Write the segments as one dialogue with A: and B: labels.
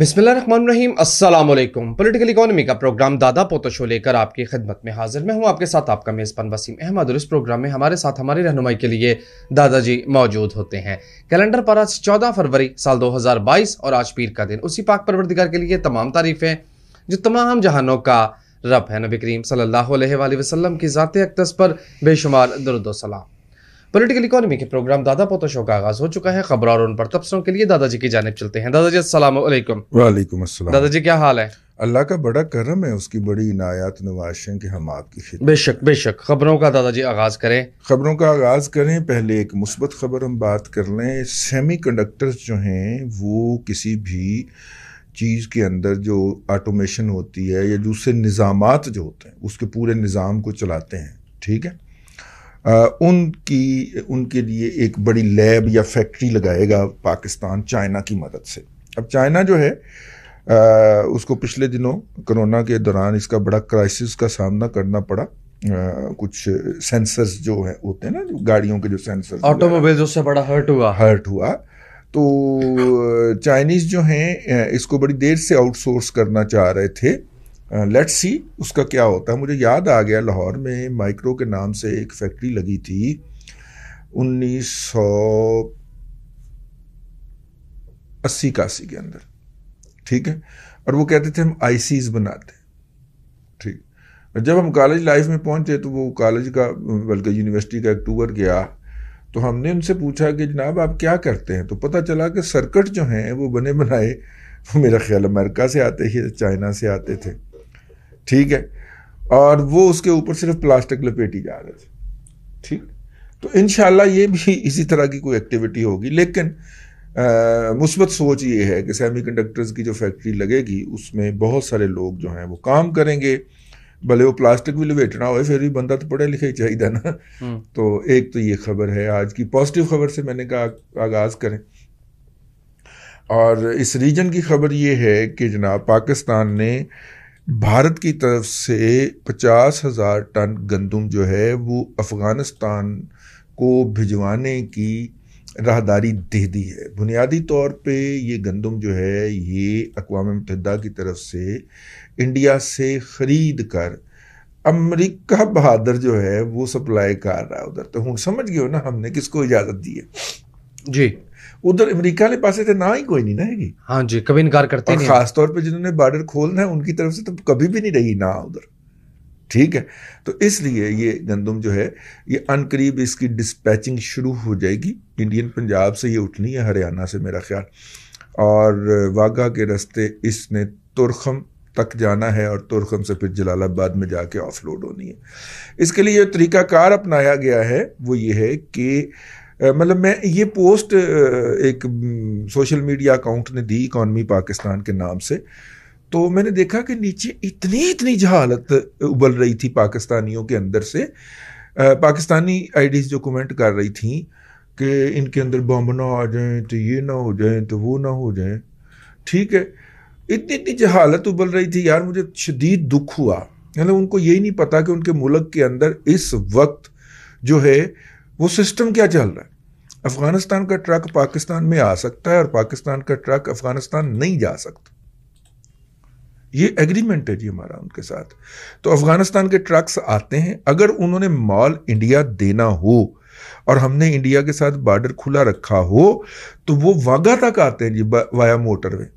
A: बिस्मिल्लाम अस्सलाम वालेकुम political economy का प्रोग्राम दादा पोतो शो लेकर आपकी खिदमत में हाजिर मैं हूं आपके साथ आपका मेज़बान वसीम अहमद और इस प्रोग्राम में हमारे साथ हमारी रहनुमाई के लिए दादाजी मौजूद होते हैं कैलेंडर पर आज चौदह फरवरी साल दो हज़ार बाईस और आज पीर का दिन उसी पाक परवरदिगार के लिए तमाम तारीफ़ें जो तमाम जहानों का रब है नबी करीम सल्ला वसलम की ज़ात अकदस पर बेशुमार दरुदोसलाम पॉलिटिकल इकोनॉमी के प्रोग्राम दादा पोता शो का आगाज हो चुका है खबर और उन पर तबसरों के लिए दादाजी की जानब चलते हैं दादाजी असलम वालेकुम दादाजी क्या हाल है
B: अल्लाह का बड़ा करम है उसकी बड़ी इनायत
A: नवाश है कि हम आपकी खिदमत
B: बेशक बेशक
A: खबरों का दादाजी आगाज़ करें
B: खबरों का आगाज़ करें पहले एक मुस्बत खबर हम बात कर लें सेमी कंडक्टर जो हैं वो किसी भी चीज़ के अंदर जो ऑटोमेशन होती है या दूसरे निज़ाम जो होते हैं उसके पूरे निज़ाम को चलाते हैं ठीक है उनकी उनके लिए एक बड़ी लैब या फैक्ट्री लगाएगा पाकिस्तान चाइना की मदद से अब चाइना जो है आ, उसको पिछले दिनों कोरोना के दौरान इसका बड़ा क्राइसिस का सामना करना पड़ा आ, कुछ सेंसर्स जो है होते हैं ना जो गाड़ियों के जो सेंसर
A: ऑटोमोबाइल उससे बड़ा हर्ट हुआ
B: हर्ट हुआ तो चाइनीज़ जो हैं इसको बड़ी देर से आउटसोर्स करना चाह रहे थे लेट्स uh, सी उसका क्या होता है मुझे याद आ गया लाहौर में माइक्रो के नाम से एक फैक्ट्री लगी थी उन्नीस सौ अस्सी कासी के अंदर ठीक है और वो कहते थे हम आईसीज बनाते ठीक जब हम कॉलेज लाइफ में पहुंचे तो वो कॉलेज का बल्कि यूनिवर्सिटी का एक टूर गया तो हमने उनसे पूछा कि जनाब आप क्या करते हैं तो पता चला कि सर्कट जो हैं वो बने बनाए मेरा ख्याल अमेरिका से आते ही चाइना से आते थे ठीक है और वो उसके ऊपर सिर्फ प्लास्टिक लपेटी जा रहे थे ठीक तो इन ये भी इसी तरह की कोई एक्टिविटी होगी लेकिन मुस्बत सोच ये है कि सेमी की जो फैक्ट्री लगेगी उसमें बहुत सारे लोग जो हैं वो काम करेंगे भले वो प्लास्टिक भी लपेटना हो फिर भी बंदा तो पढ़े लिखे ही चाहिए ना हम्म। तो एक तो ये खबर है आज की पॉजिटिव खबर से मैंने कहा आगाज़ करें और इस रीजन की खबर ये है कि जनाब पाकिस्तान ने भारत की तरफ से पचास हज़ार टन गंदम जो है वो अफ़गानिस्तान को भिजवाने की राहदारी दे दी है बुनियादी तौर पे ये गंदम जो है ये अकवा मतदा की तरफ से इंडिया से ख़रीद कर अमरीका बहादुर जो है वो सप्लाई कर रहा है उधर तो हूँ समझ गए हो ना हमने किसको इजाज़त दी है जी उधर अमेरिका वाले पास से ना ही कोई नहीं ना है
A: हाँ जी कभी इनकार करते और नहीं
B: तौर पर जिन्होंने बॉर्डर खोलना है उनकी तरफ से तो कभी भी नहीं रही ना उधर ठीक है तो इसलिए ये गंदम जो है ये अनकरीब इसकी डिस्पैचिंग शुरू हो जाएगी इंडियन पंजाब से ये उठनी है हरियाणा से मेरा ख्याल और वाघा के रास्ते इसने तुरखम तक जाना है और तुरखम से फिर जलालाबाद में जाके ऑफ होनी है इसके लिए जो तरीकाकार अपनाया गया है वो ये है कि मतलब मैं ये पोस्ट एक सोशल मीडिया अकाउंट ने दी इकॉनमी पाकिस्तान के नाम से तो मैंने देखा कि नीचे इतनी इतनी जहालत उबल रही थी पाकिस्तानियों के अंदर से पाकिस्तानी आईडीज जो कमेंट कर रही थी कि इनके अंदर बम ना आ जाए तो ये ना हो जाए तो वो ना हो जाए ठीक है इतनी इतनी जहालत उबल रही थी यार मुझे शदीद दुख हुआ मतलब उनको यही नहीं पता कि उनके मुल्क के अंदर इस वक्त जो है वो सिस्टम क्या चल रहा है अफगानिस्तान का ट्रक पाकिस्तान में आ सकता है और पाकिस्तान का ट्रक अफगानिस्तान नहीं जा सकता ये एग्रीमेंट है जी हमारा उनके साथ तो अफगानिस्तान के ट्रक्स आते हैं अगर उन्होंने माल इंडिया देना हो और हमने इंडिया के साथ बॉर्डर खुला रखा हो तो वो वाघा तक आते हैं जी वाया मोटरवे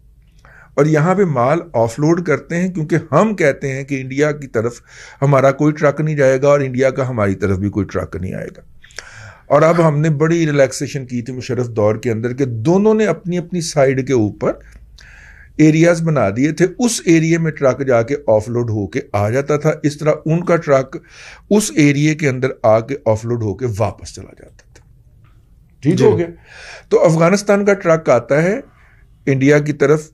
B: और यहाँ पे माल ऑफलोड करते हैं क्योंकि हम कहते हैं कि इंडिया की तरफ हमारा कोई ट्रक नहीं जाएगा और इंडिया का हमारी तरफ भी कोई ट्रक नहीं आएगा और अब हमने बड़ी रिलैक्सेशन की थी मुशरफ दौर के अंदर के दोनों ने अपनी अपनी साइड के ऊपर एरियाज बना दिए थे उस एरिया में ट्रक जाके ऑफलोड होके आ जाता था इस तरह उनका ट्रक उस एरिए के अंदर आके ऑफलोड होके वापस चला जाता था ठीक हो गया तो अफगानिस्तान का ट्रक आता है इंडिया की तरफ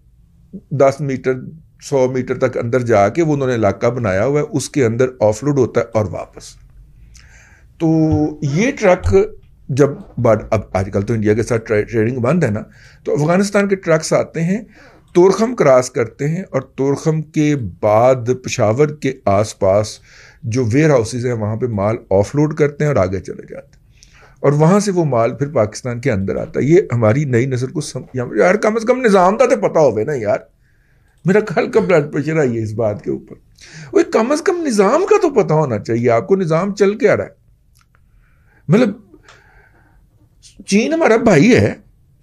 B: दस मीटर सौ मीटर तक अंदर जाके वो उन्होंने इलाका बनाया हुआ है उसके अंदर ऑफलोड होता है और वापस तो ये ट्रक जब बाद अब आजकल तो इंडिया के साथ ट्रेडिंग बंद है ना तो अफगानिस्तान के ट्रक्स आते हैं तोरखम क्रॉस करते हैं और तोरखम के बाद पेशावर के आसपास जो वेयर हाउसेज हैं वहाँ पे माल ऑफलोड करते हैं और आगे चले जाते हैं और वहाँ से वो माल फिर पाकिस्तान के अंदर आता है ये हमारी नई नस्ल को सम... यार कम अज़ कम निज़ाम का तो पता हो ना यार मेरा का ब्लड प्रेशर आई है इस बात के ऊपर वो कम अज़ कम निज़ाम का तो पता होना चाहिए आपको निज़ाम चल के आ रहा है मतलब चीन हमारा भाई है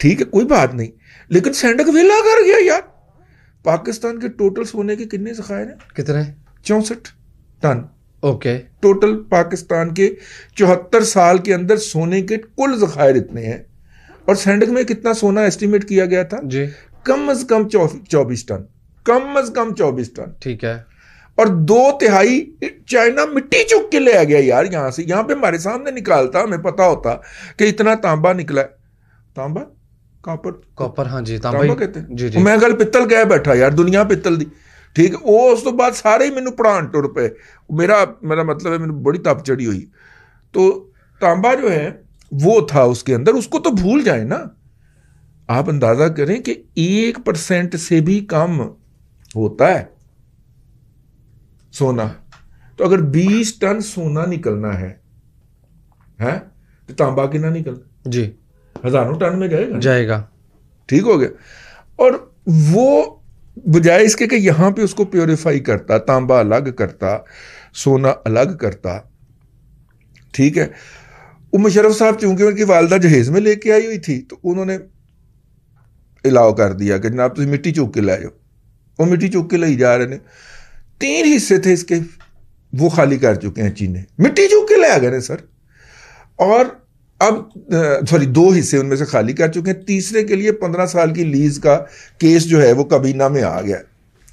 B: ठीक है कोई बात नहीं लेकिन सेंडक वेला कर गया यार पाकिस्तान के टोटल सोने के कितने जखायर हैं कितने चौंसठ टन ओके टोटल पाकिस्तान के चौहत्तर साल के अंदर सोने के कुल जखायर इतने हैं और सेंडक में कितना सोना एस्टिमेट किया गया था जी कम अज कम चौबीस टन कम अज कम चौबीस टन ठीक है और दो तिहाई चाइना मिट्टी चुग के ले आ गया यार यहां से यहाँ पे हमारे सामने निकालता हमें पता होता कि इतना तांबा निकला है तांबा कॉपर कॉपर हाँ जी तांबा, तांबा कहते हैं जी जी मैं गल पित्तल गया बैठा यार दुनिया ਪਿੱਤਲ ਦੀ ਠੀਕ ਉਹ ਉਸ ਤੋਂ ਬਾਅਦ ਸਾਰੇ ਹੀ ਮੈਨੂੰ ਪੜਾਣ ਟੁਰ ਪਏ ਮੇਰਾ मेरा मतलब है ਮੈਨੂੰ बड़ी तप चढ़ी हुई तो तांबा जो है वो था उसके अंदर उसको तो भूल जाए ना आप अंदाज़ा करें कि एक परसेंट से भी कम होता है सोना तो अगर 20 टन सोना निकलना है हैं तो तांबा कितना निकलना जी हजारों टन में जाएगा जाएगा ठीक हो गया और वो बजाय इसके कि यहां पे उसको प्योरीफाई करता तांबा अलग करता सोना अलग करता ठीक है मुशरफ साहब चूंकि उनकी वालदा जहेज में लेके आई हुई थी तो उन्होंने अलाव कर दिया कि जनाब तुम मिट्टी चुक के लाए जाओ वो मिट्टी चुक के लाई जा रहे हैं तीन हिस्से थे इसके वो खाली कर चुके हैं चीन ने मिट्टी चूक के ले आ गए सर और अब सॉरी दो हिस्से उनमें से खाली कर चुके हैं तीसरे के लिए पंद्रह साल की लीज का केस जो है वो कबीना में आ गया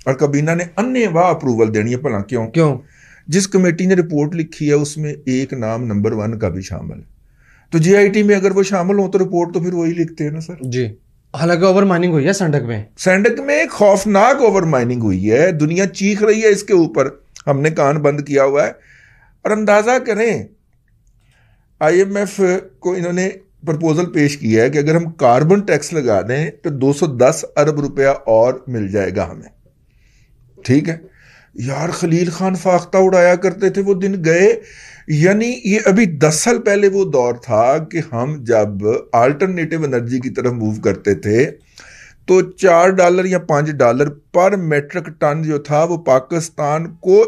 B: और कबीना ने अन्य वाह अप्रूवल देनी है भला क्यों क्यों जिस कमेटी ने रिपोर्ट लिखी है उसमें एक नाम नंबर वन का भी शामिल है तो जीआईटी में अगर वो शामिल हो तो रिपोर्ट तो फिर वही लिखते हैं ना सर
A: जी हालांकि ओवर माइनिंग हुई है सेंडक में
B: सेंडक में खौफनाक ओवर माइनिंग हुई है दुनिया चीख रही है इसके ऊपर हमने कान बंद किया हुआ है और अंदाज़ा करें आईएमएफ को इन्होंने प्रपोजल पेश किया है कि अगर हम कार्बन टैक्स लगा दें तो 210 अरब रुपया और मिल जाएगा हमें ठीक है यार खलील खान फाख्ता उड़ाया करते थे वो दिन गए यानी ये अभी दस साल पहले वो दौर था कि हम जब अल्टरनेटिव एनर्जी की तरफ मूव करते थे तो चार डॉलर या पाँच डॉलर पर मेट्रिक टन जो था वो पाकिस्तान को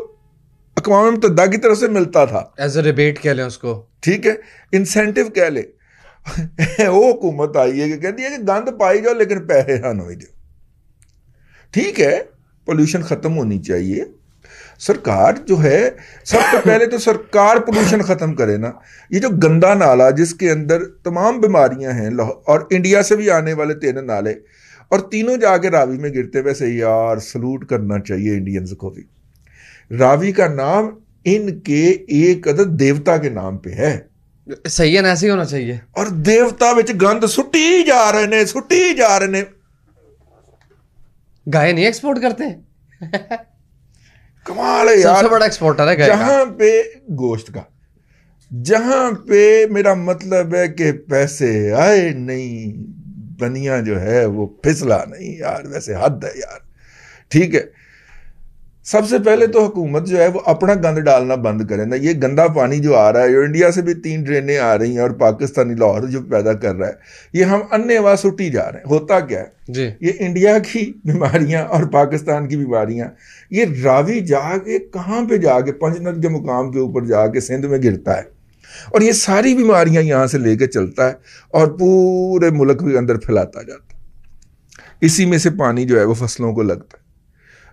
B: अकवा मुतदा तो की तरफ से मिलता था
A: एज ए रिबेट कह लें उसको ठीक है इंसेंटिव कह ले
B: वो हुकूमत आई है कि कहती है कि गंद पाई जाओ लेकिन पैसे हानो ही दो ठीक है पोल्यूशन ख़त्म होनी चाहिए सरकार जो है सबसे तो पहले तो सरकार पोल्यूशन ख़त्म करे ना ये जो गंदा नाला जिसके अंदर तमाम बीमारियां हैं और इंडिया से भी आने वाले तीन नाले और तीनों जाके रावी में गिरते वैसे यार सलूट करना चाहिए इंडियंस को भी रावी का नाम इनके एक अदर देवता के नाम पे है
A: सही है ना ऐसे ही होना चाहिए
B: और देवता ਵਿੱਚ गंद ਸੁੱਟੀ जा रहे ने सुटी जा रहे ने
A: गाय नहीं एक्सपोर्ट करते कमाल है यार सबसे बड़ा एक्सपोर्टर है जहां
B: पे गोश्त का जहां पे मेरा मतलब है कि पैसे आए नहीं बनिया जो है वो फिसला नहीं यार वैसे हद है यार ठीक है सबसे पहले तो हुकूमत जो है वो अपना गंद डालना बंद करे ना ये गंदा पानी जो आ रहा है इंडिया से भी तीन ट्रेनें आ रही हैं और पाकिस्तानी लाहौर जो पैदा कर रहा है ये हम अन्य वास उठी जा रहे हैं होता क्या है जी। ये इंडिया की बीमारियां और पाकिस्तान की बीमारियां ये रावी जाके कहाँ पे जाके पंचनद के मुकाम के ऊपर जाके सिंध में गिरता है और ये सारी बीमारियां यहाँ से लेके चलता है और पूरे मुल्क के अंदर फैलाता जाता है इसी में से पानी जो है वो फसलों को लगता है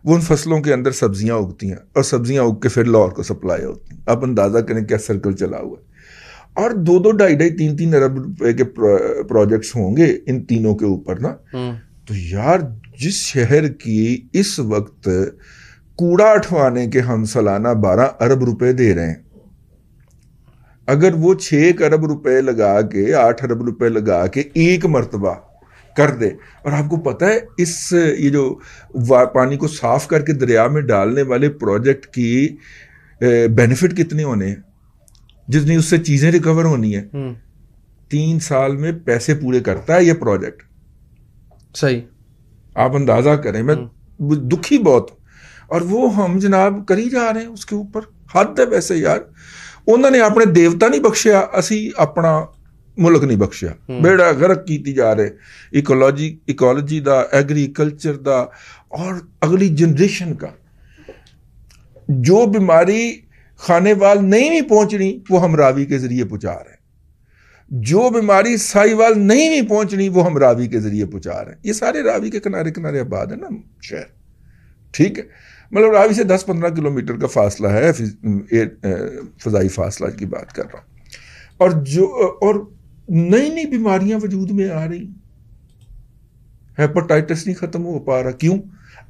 B: वो उन फसलों के अंदर सब्जियां उगती हैं और सब्जियां उग के फिर लाहौर को सप्लाई होती हैं आप अंदाज़ा करें क्या सर्कल चला हुआ है और दो दो ढाई ढाई तीन तीन अरब रुपए के प्रोजेक्ट्स होंगे इन तीनों के ऊपर ना हम्म। तो यार जिस शहर की इस वक्त कूड़ा उठवाने के हम सालाना बारह अरब रुपए दे रहे हैं अगर वो छ अरब रुपए लगा के आठ अरब रुपए लगा के एक मरतबा कर दे और आपको पता है इस ये जो पानी को साफ करके दरिया में डालने वाले प्रोजेक्ट की बेनिफिट कितने होने हैं जितनी उससे चीज़ें रिकवर होनी है हम्म। तीन साल में पैसे पूरे करता है ये प्रोजेक्ट सही आप अंदाज़ा करें मैं हम्म। दुखी बहुत और वो हम जनाब करी जा रहे हैं उसके ऊपर हद है वैसे यार उन्होंने अपने देवता नहीं बख्शे असी अपना मुल्क नहीं ਬਖਸ਼ਿਆ हम्म। बेड़ा गर्क की जा ਰਹੇ ਇਕੋਲੋਜੀ ਇਕੋਲੋਜੀ ਦਾ ਐਗਰੀਕਲਚਰ ਦਾ और अगली जनरेशन का जो बीमारी खाने वाल नहीं भी पहुंचनी वो हम रावी के जरिए पहुंचा रहे हैं जो बीमारी साई वाल नहीं भी पहुंचनी वो हम रावी के जरिए पहुंचा रहे हैं ये सारे रावी के किनारे किनारे आबाद है ना शहर ठीक है मतलब रावी से दस पंद्रह किलोमीटर का फासला है फि, फजाई फासला की बात कर रहा हूँ और जो और नई नई बीमारियां वजूद में आ रही हैपाटाइटिस नहीं खत्म हो पा रहा क्यों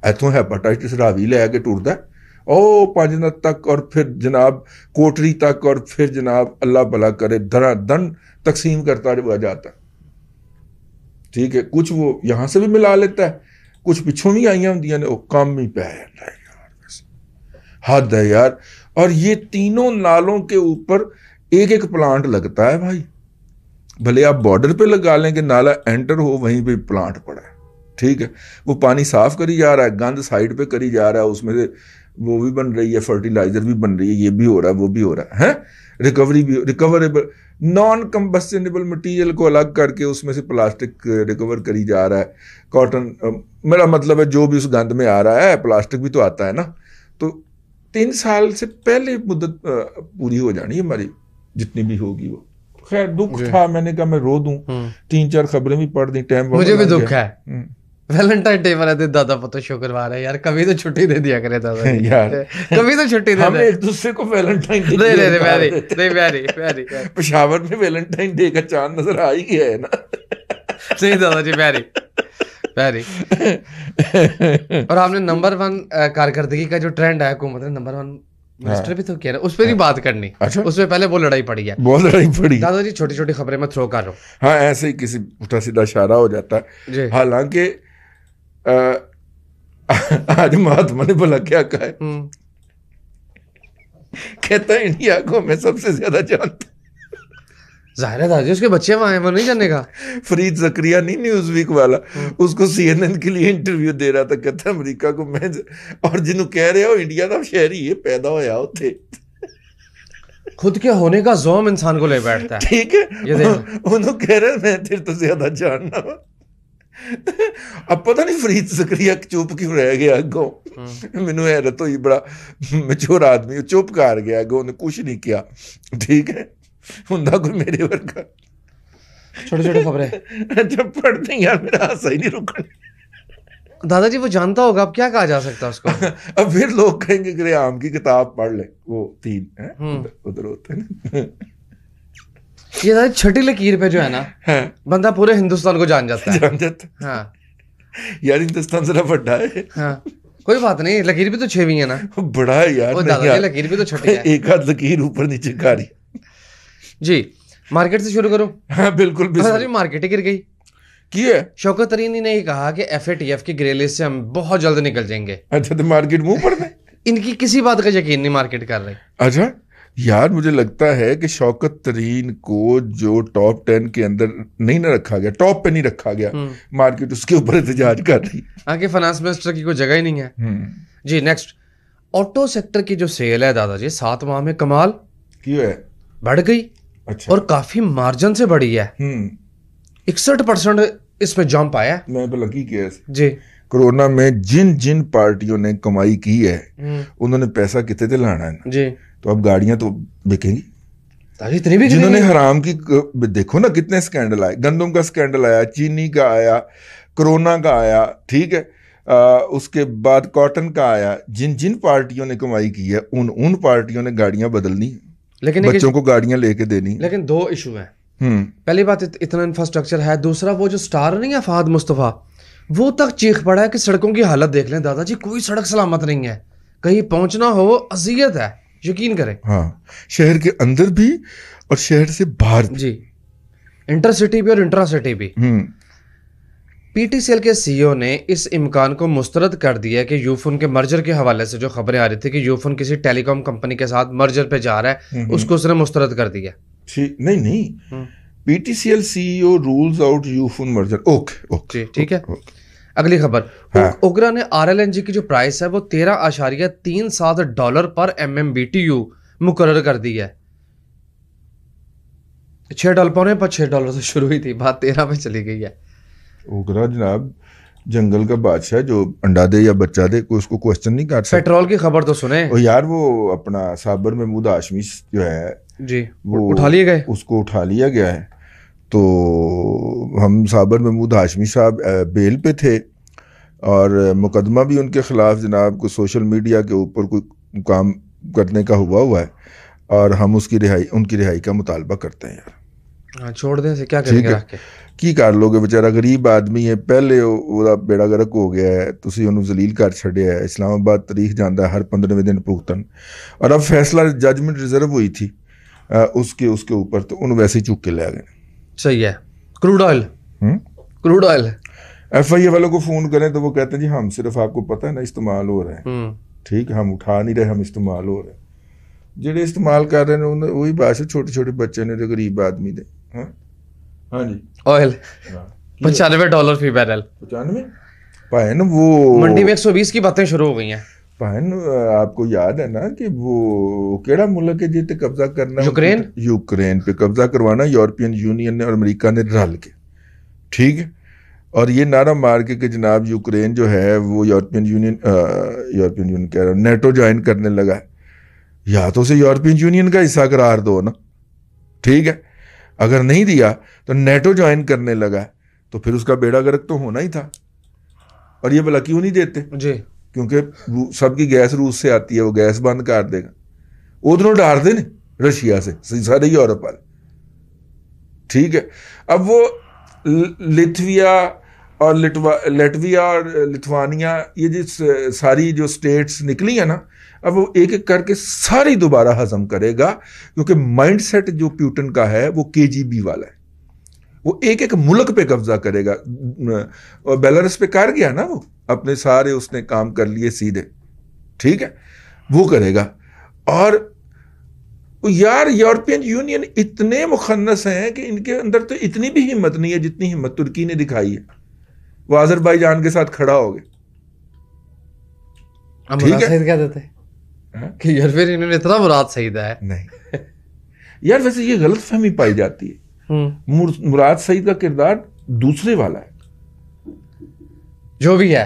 B: इतों हैपाटाइटिस रावी ਲੈ ਕੇ ਟੁਰਦਾ ਉਹ ਪੰਜਨਤ तक और फिर जनाब कोटरी तक और फिर जनाब अल्लाह भला करे धरा दन तकसीम करता हुआ जाता ठीक है कुछ वो यहां से भी मिला लेता है कुछ पिछों भी आईया होंगे ने कम काम ही पै जाता है हद है यार और ये तीनों नालों के ऊपर एक एक प्लांट लगता है भाई भले आप बॉर्डर पे लगा लें कि नाला एंटर हो वहीं पे प्लांट पड़ा है ठीक है वो पानी साफ करी जा रहा है गंद साइड पे करी जा रहा है उसमें से वो भी बन रही है फर्टिलाइजर भी बन रही है ये भी हो रहा है वो भी हो रहा है, है? रिकवरी भी रिकवरेबल नॉन कम्बस्टेबल मटीरियल को अलग करके उसमें से प्लास्टिक रिकवर uh, करी जा रहा है कॉटन um, मेरा मतलब है जो भी उस गंद में आ रहा है प्लास्टिक भी तो आता है ना तो तीन साल से पहले मुद्दत uh, पूरी हो जानी है हमारी जितनी भी होगी वो खैर दुख था मैंने कहा मैं रो दूं हम्म। तीन चार खबरें भी पढ़
A: दी टाइम मुझे भी दुख है वैलेंटाइन हम्म। डे वाला दिन दादा पता शुक्रवार है यार कभी तो छुट्टी दे दिया करे दादा यार कभी तो छुट्टी दे हम एक
B: दूसरे को वैलेंटाइन डे नहीं नहीं प्यारी नहीं प्यारी प्यारी पेशावर में वैलेंटाइन डे का
A: चांद नजर आ ही गया है ना सही दादा जी प्यारी प्यारी और आपने नंबर वन कारकर्दगी का जो ट्रेंड है हुकूमत ने नंबर वन मिनिस्टर हाँ। भी तो कह रहे उस पर भी हाँ। बात करनी अच्छा उसमें पहले वो लड़ाई पड़ी है बहुत लड़ाई पड़ी दादाजी छोटी छोटी खबरें मैं थ्रो कर रहा हूँ
B: हाँ ऐसे ही किसी उठा सीधा इशारा हो जाता
A: है हालांकि
B: आज महात्मा ने बोला क्या कहा हम्म। कहता है इंडिया को मैं सबसे ज्यादा जानता जाहिर है दादी उसके बच्चे वहां वो नहीं जाने का फरीद जकरिया नहीं न्यूज वीक वाला उसको सीएनएन के लिए इंटरव्यू दे रहा था कहता अमेरिका को मैं और जिन्हों कह रहे हो इंडिया का शहर है पैदा होया उथे
A: खुद के होने का जोम इंसान को ले बैठता है ठीक है उन्होंने कह रहे मैं तेरे तो ज्यादा जानना अब पता नहीं फरीद
B: जकरिया चुप क्यों रह गया अगो हम्म। मैनू हैरत हुई बड़ा मचोर आदमी चुप कर गया अगो उन्हें कुछ नहीं किया ठीक है ਹੁੰਦਾ ਕੋਈ ਮੇਰੇ ਵਰਗਾ
A: छोटे छोटे खबरें जब अच्छा, पढ़ते हैं यार मेरा सही नहीं दादा दादाजी वो जानता होगा अब क्या कहा जा सकता है उसको अब फिर लोग कहेंगे कि आम की किताब पढ़ ले वो तीन हम्म। उधर होते हैं ये दादा छठी लकीर पे जो है ना हाँ। बंदा पूरे हिंदुस्तान को जान जाता है जान जाता है हाँ यार हिंदुस्तान जरा बड़ा है हाँ कोई बात नहीं लकीर भी तो छेवी है ना बड़ा है यार, यार। लकीर भी तो छठी है एक आध लकीर ऊपर नीचे का रही जी मार्केट से शुरू करो हाँ बिल्कुल बिल्कुल मार्केट ही गिर गई की है शौकत तरीनी ने ही कहा कि एफ की ग्रे लिस्ट से हम बहुत जल्द निकल जाएंगे अच्छा तो मार्केट मुंह पर इनकी किसी बात का यकीन नहीं मार्केट कर रही
B: अच्छा यार मुझे लगता है कि शौकत तरीन को जो टॉप टेन के अंदर नहीं ना रखा गया टॉप पे नहीं रखा गया मार्केट हम्म। उसके ऊपर एहतजाज कर रही
A: आगे फाइनेंस मिनिस्टर की कोई जगह ही नहीं है हम्म। जी नेक्स्ट ऑटो सेक्टर की जो सेल है दादाजी सात माह में कमाल क्यों है बढ़ गई अच्छा और काफी मार्जिन से बढ़ी है हम्म। इकसठ परसेंट इस पे जंप आया मैं तो लकी केस जी
B: कोरोना में जिन जिन पार्टियों ने कमाई की है हम्म। उन्होंने पैसा कितने से लाना है जी तो अब गाड़ियां तो बिकेंगी इतनी भी जिन्होंने हराम की देखो ना कितने स्कैंडल आए गंदम का स्कैंडल आया चीनी का आया कोरोना का आया ठीक है आ, उसके बाद कॉटन का आया जिन जिन पार्टियों ने कमाई की है उन उन पार्टियों ने गाड़ियां बदलनी लेकिन बच्चों को गाड़ियां लेके देनी
A: लेकिन दो इशू हैं हम्म। पहली बात इतना इंफ्रास्ट्रक्चर है दूसरा वो जो स्टार नहीं है फाद मुस्तफ़ा वो तक चीख पड़ा है कि सड़कों की हालत देख लें दादाजी कोई सड़क सलामत नहीं है कहीं पहुंचना हो अजियत है यकीन करें हाँ शहर के अंदर भी और शहर से बाहर जी इंटरसिटी भी और सिटी भी हम्म। पीटीसीएल के सीईओ ने इस इम्कान को मुस्तरद कर दिया कि यूफोन के मर्जर के हवाले से जो खबरें आ रही थी कि यूफोन किसी टेलीकॉम कंपनी के साथ मर्जर पे जा रहा है उसको उसने मुस्तरद कर दिया नहीं नहीं हम्म। PTCL CEO rules out Ufone merger okay okay ठीक है अगली खबर ओगरा हाँ। ने आरएलएनजी की जो प्राइस है वो तेरह आशारिया तीन सात डॉलर पर M M B T U मुकर कर दी है छह डॉलर पौने पर छह डॉलर से शुरू हुई थी बात तेरह में चली गई है
B: ओकरा जनाब जंगल का बादशाह जो अंडा दे या बच्चा दे कोई उसको क्वेश्चन नहीं कर सकता पेट्रोल की खबर तो सुने और यार वो अपना साबर महमूद आशमी जो है जी वो उठा लिए गए उसको उठा लिया गया है तो हम साबर महमूद हाशमी साहब बेल पे थे और मुकदमा भी उनके ख़िलाफ़ जनाब को सोशल मीडिया के ऊपर कोई काम करने का हुआ हुआ है और हम उसकी रिहाई उनकी रिहाई का मुतालबा करते हैं यार
A: छोड़ दें से क्या करेंगे रख के
B: ਕੀ ਕਰ ਲੋਗੇ ਵਿਚਾਰਾ ਗਰੀਬ ਆਦਮੀ ਹੈ ਪਹਿਲੇ ਉਹਦਾ ਬੇੜਾ ਗਰਕ ਹੋ ਗਿਆ ਹੈ ਤੁਸੀਂ ਉਹਨੂੰ ਜ਼ਲੀਲ ਕਰ ਛੱਡਿਆ ਹੈ ਇਸਲਾਮਾਬਾਦ ਤਰੀਖ ਜਾਂਦਾ ਹਰ 15ਵੇਂ ਦਿਨ ਭੁਗਤਣ ਔਰ ਅਬ ਫੈਸਲਾ ਜਜਮੈਂਟ ਰਿਜ਼ਰਵ ਹੋਈ ਥੀ उसके उसके ऊपर तो उन वैसे ही चूक के ले आ गए सही है crude oil crude oil F I A वालों को फ़ोन करें तो वो कहते हैं जी हम सिर्फ आपको पता है ना इस्तेमाल हो रहे हैं ठीक है हम उठा नहीं रहे हम इस्तेमाल हो रहे हैं ਜਿਹੜੇ ਇਸਤੇਮਾਲ ਕਰ ਰਹੇ ਨੇ ਉਹੀ ਬਾਸ਼ ਛੋਟੇ ਛੋਟੇ ਬੱਚੇ ਨੇ ਤੇ ਗਰੀਬ ਆਦਮੀ ਦੇ हाँ जी ऑयल हाँ। पचानवे
A: डॉलर फी बैरल पचानवे
B: भाई वो मंडी में
A: एक सौ बीस की बातें शुरू हो गई हैं भान आपको याद है ना कि वो
B: केड़ा मुल्क है जिसे कब्जा करना यूक्रेन यूक्रेन पे कब्जा करवाना यूरोपियन यूनियन ने और अमेरिका ने रल के ठीक है और ये नारा मार के कि जनाब यूक्रेन जो है वो यूरोपियन यूनियन यूरोपियन यूनियन कह रहा है नेटो ज्वाइन करने लगा है या तो उसे यूरोपियन यूनियन का हिस्सा करार दो ना ठीक है अगर नहीं दिया तो नेटो ज्वाइन करने लगा तो फिर उसका बेड़ा गर्क तो होना ही था और ये भला क्यों नहीं देते जी क्योंकि सबकी गैस रूस से आती है वो गैस बंद कर देगा वो डार दे रशिया से सारे यूरोप वाले ठीक है अब वो लिथविया और लिटवा लेटविया और लिथवानिया ये जिस सारी जो स्टेट्स निकली है ना अब वो एक एक करके सारी दोबारा हजम करेगा क्योंकि माइंडसेट जो प्यूटन का है वो बी वाला है वो एक एक मुल्क पे कब्जा करेगा और बेलारस पे कर गया ना वो अपने सारे उसने काम कर लिए सीधे ठीक है वो करेगा और यार यूरोपियन यूनियन इतने मुखन्नस हैं कि इनके अंदर तो इतनी भी हिम्मत नहीं है जितनी हिम्मत तुर्की ने दिखाई है वो आजरबाईजान के साथ खड़ा हो गया
A: ठीक है क्या देते हैं हाँ? कि यार फिर इन्होंने इतना मुराद सही सईद है नहीं यार वैसे ये गलत फहमी पाई जाती है हम्म। मुराद सईद का किरदार दूसरे वाला है जो भी है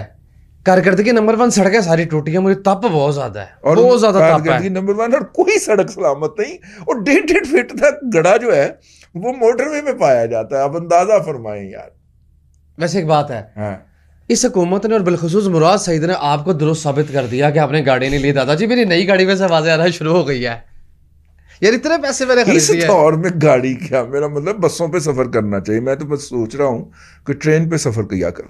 A: कारकर्दगी नंबर वन सड़क है सारी टूटी है मुझे तप बहुत ज्यादा है और बहुत ज्यादा कारकर्दगी
B: नंबर वन और कोई सड़क सलामत नहीं और डेढ़ डेढ़ फीट तक गड़ा जो है वो मोटरवे में पाया जाता है अब अंदाजा फरमाएं यार
A: वैसे एक बात है हाँ। इस हुकूमत ने और बिलखसूस मुराद सईद ने आपको दुरुस्त साबित कर दिया कि आपने गाड़ी नहीं ली दादाजी मेरी नई गाड़ी में से आ आना शुरू हो गई है यार इतने पैसे मैंने इस दौर
B: में गाड़ी क्या मेरा मतलब बसों पे सफ़र
A: करना चाहिए मैं तो बस सोच रहा हूँ कि ट्रेन पे सफ़र किया कर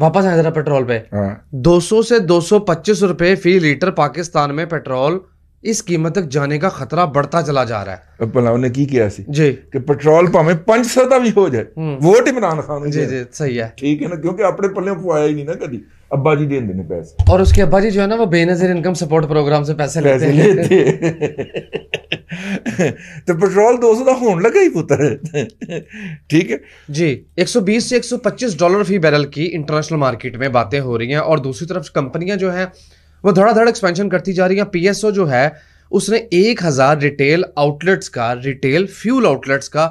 A: वापस आए जरा पेट्रोल पे हाँ। दो सौ से दो सौ पच्चीस रुपए फी लीटर पाकिस्तान में पेट्रोल इस कीमत तक जाने का खतरा बढ़ता चला जा रहा है
B: ਭਲਾਉ ਨੇ की किया सी? जी कि पेट्रोल ਭਾਵੇਂ पांच सौ का भी हो जाए हम्म। वोट इमरान खान जी जी सही है ठीक है ना क्योंकि अपने पल्ले पुआया ही नहीं ना कभी अब्बा जी दे देने पैसे
A: और उसके अब्बा जी जो है ना वो बेनजर इनकम सपोर्ट प्रोग्राम से पैसे, पैसे लेते लेते तो पेट्रोल दो सौ का होने लगा ही पुत्र ठीक है जी 120 से 125 डॉलर फी बैरल की इंटरनेशनल मार्केट में बातें हो रही हैं और दूसरी तरफ कंपनियां जो हैं वो धड़ाधड़ एक्सपेंशन करती जा रही है पीएसओ जो है उसने एक हज़ार रिटेल आउटलेट्स का रिटेल फ्यूल आउटलेट्स का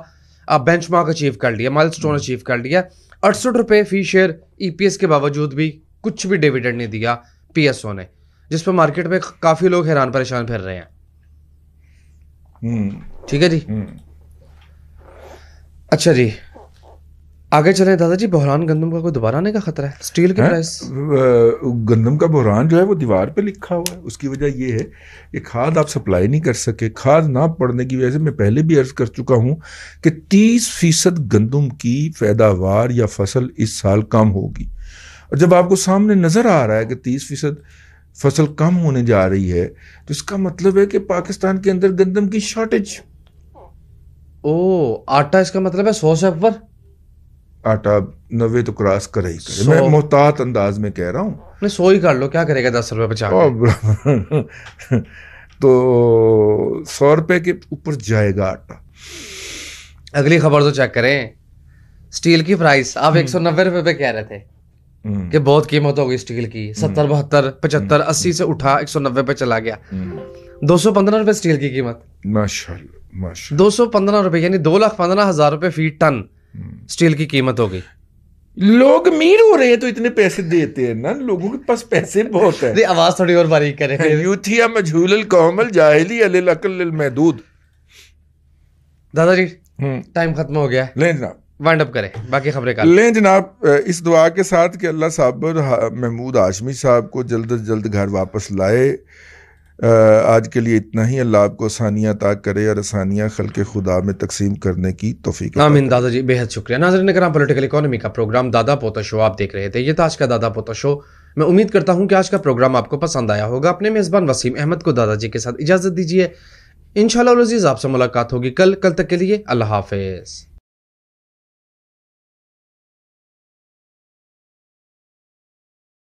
A: बेंचमार्क अचीव कर लिया स्टोन अचीव कर लिया अड़सठ रुपये फी शेयर ईपीएस के बावजूद भी कुछ भी डिविडेंड नहीं दिया पीएसओ ने जिस पर मार्केट में काफ़ी लोग हैरान परेशान फिर रहे हैं हम्म। ठीक है जी हम्म। अच्छा जी आगे चले दादाजी बहरान गंदम का कोई दोबारा आने का खतरा है स्टील के प्राइस
B: गंदम का बहरान जो है वो दीवार पे लिखा हुआ है उसकी वजह ये है कि खाद आप सप्लाई नहीं कर सके खाद ना पड़ने की वजह से मैं पहले भी अर्ज कर चुका हूँ कि तीस फीसद गंदम की पैदावार या फसल इस साल कम होगी और जब आपको सामने नज़र आ रहा है कि तीस फीसद फसल कम होने जा रही है तो इसका मतलब है कि पाकिस्तान के अंदर गंदम की शॉर्टेज ओ आटा इसका मतलब है सौ से ऊपर आटा नवे तो क्रॉस कर ही करे मैं मोहतात अंदाज में कह रहा
A: हूँ सो ही कर लो क्या करेगा दस रुपये पचास तो
B: सौ रुपये के ऊपर जाएगा आटा
A: अगली खबर तो चेक करें स्टील की प्राइस आप हम्म। एक सौ नब्बे रुपये पे कह रहे थे हम्म। कि बहुत कीमत होगी स्टील की हम्म। सत्तर बहत्तर पचहत्तर अस्सी से उठा एक सौ नब्बे पे चला गया दो सौ पंद्रह रुपये स्टील की कीमत माशा दो सौ पंद्रह रुपये यानी दो लाख पंद्रह हजार रुपये फी टन स्टील की कीमत हो गई लोग अमीर हो रहे हैं तो इतने पैसे देते हैं ना लोगों के
B: पास पैसे बहुत है आवाज थोड़ी और बारीक करें यूथिया मजहूल कोमल जाहिली
A: अकल महदूद दादाजी टाइम हम्म। खत्म हो गया ले जनाब वाइंड अप करें बाकी खबरें लें
B: जनाब इस दुआ के साथ कि अल्लाह साहब महमूद आशमी साहब को जल्द अज जल्द घर वापस लाए आज के लिए इतना ही अल्लाह आपको आसानियाँ अता करे और आसानियाँ खल के खुदा में तकसीम करने की तोफ़ी
A: आमीन दादा जी बेहद शुक्रिया नाजरन कराम पॉलिटिकल इकोनॉमी का प्रोग्राम दादा पोता शो आप देख रहे थे ये था आज का दादा पोता शो मैं उम्मीद करता हूँ कि आज का प्रोग्राम आपको पसंद आया होगा अपने मेज़बान वसीम अहमद को दादाजी के साथ इजाज़त दीजिए इन शजीज़ आपसे मुलाकात होगी कल कल तक के लिए अल्लाह हाफिज़